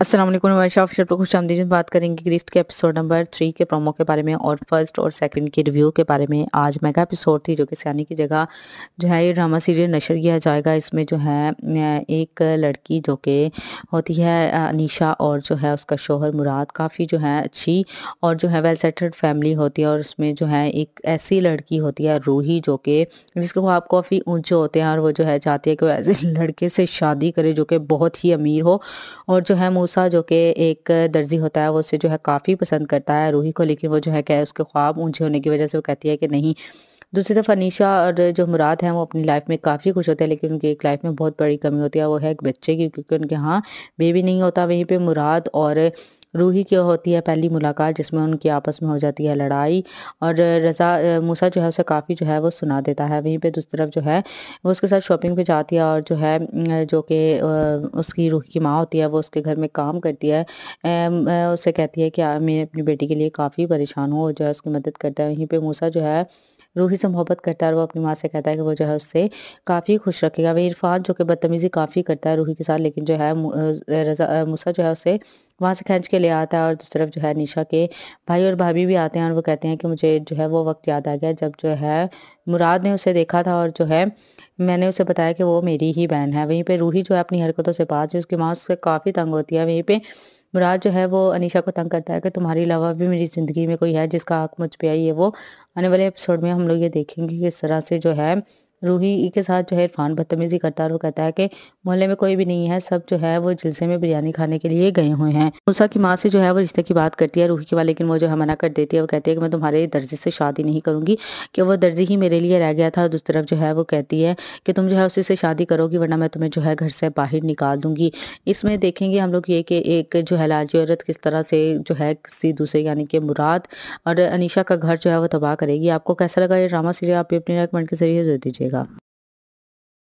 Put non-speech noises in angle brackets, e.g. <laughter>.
Aslam Shah officer पर खुश आमदीन बात करेंगे गिफ्ट के एपिसोड नंबर थ्री के प्रोमो के बारे में और फर्स्ट और सेकंड के रिव्यू के बारे में आज मेगा एपिसोड थी जो कि सियानी की जगह जो है ये ड्रामा सीरियल नशर किया जाएगा इसमें जो है एक लड़की जो कि होती है अनिशा और जो है उसका शोहर मुराद काफ़ी जो है अच्छी और जो है वेल सेटल्ड फैमिली होती है और उसमें जो है एक ऐसी लड़की होती है रूही जो कि जिसके वो आप काफ़ी ऊँचे होते हैं और वो जो है चाहती है कि वो ऐसे <laughs> लड़के से शादी करे जो कि बहुत ही अमीर हो और जो है मूसा जो कि एक दर्जी होता है वो उसे जो है काफ़ी पसंद करता है रूही को लेकिन वो जो है क्या उसके ख्वाब ऊंचे होने की वजह से वो कहती है कि नहीं दूसरी तरफ अनिशा और जो मुराद हैं वो अपनी लाइफ में काफ़ी खुश होते हैं लेकिन उनकी एक लाइफ में बहुत बड़ी कमी होती है वो है एक बच्चे की क्योंकि उनके यहाँ बेबी नहीं होता वहीं पर मुराद और रूही की होती है पहली मुलाकात जिसमें उनकी आपस में हो जाती है लड़ाई और रज़ा मूसा जो है उसे काफ़ी जो है वो सुना देता है वहीं पे दूसरी तरफ जो है वो उसके साथ शॉपिंग पे जाती है और जो है जो कि उसकी रूही की माँ होती है वो उसके घर में काम करती है उससे कहती है कि मैं अपनी बेटी के लिए काफ़ी परेशान हूँ जो है उसकी मदद करता है वहीं पर मूसा जो है रूही से मोहब्बत करता है और वो अपनी माँ से कहता है कि वो जो है उससे काफ़ी खुश रखेगा वही इरफान जो कि बदतमीज़ी काफ़ी करता है रूही के साथ लेकिन जो है रजा मूसा जो है उसे वहाँ से खींच के ले आता है और दूसरी तरफ जो है निशा के भाई और भाभी भी आते हैं और वो कहते हैं कि मुझे जो है वो वक्त याद आ गया जब जो है मुराद ने उसे देखा था और जो है मैंने उसे बताया कि वो मेरी ही बहन है वहीं पे रूही जो है अपनी हरकतों से पास उसकी माँ उससे काफ़ी तंग होती है वहीं पे मुराद जो है वो अनिशा को तंग करता है कि तुम्हारे अलावा भी मेरी ज़िंदगी में कोई है जिसका हक मुझ पर आई है वो आने वाले एपिसोड में हम लोग ये देखेंगे कि इस तरह से जो है रूही के साथ जो है इरफान बदतमीजी करता और वो कहता है कि मोहल्ले में कोई भी नहीं है सब जो है वो जलसे में बिरयानी खाने के लिए गए हुए हैं मूसा की माँ से जो है वो रिश्ते की बात करती है रूही के बाद लेकिन वो जो है मना कर देती है वो कहती है कि मैं तुम्हारे दर्जे से शादी नहीं करूँगी कि वो दर्जी ही मेरे लिए रह गया था और दूसरी तरफ जो है वो कहती है कि तुम जो है उसी से शादी करोगी वरना मैं तुम्हें जो है घर से बाहर निकाल दूंगी इसमें देखेंगे हम लोग ये कि एक जो है लाजी औरत किस तरह से जो है किसी दूसरे यानी कि मुराद और अनिशा का घर जो है वो तबाह करेगी आपको कैसा लगा ये ड्रामा सीरियल आप अपने रेकमेंड के जरिए जरूर दीजिए रहेगा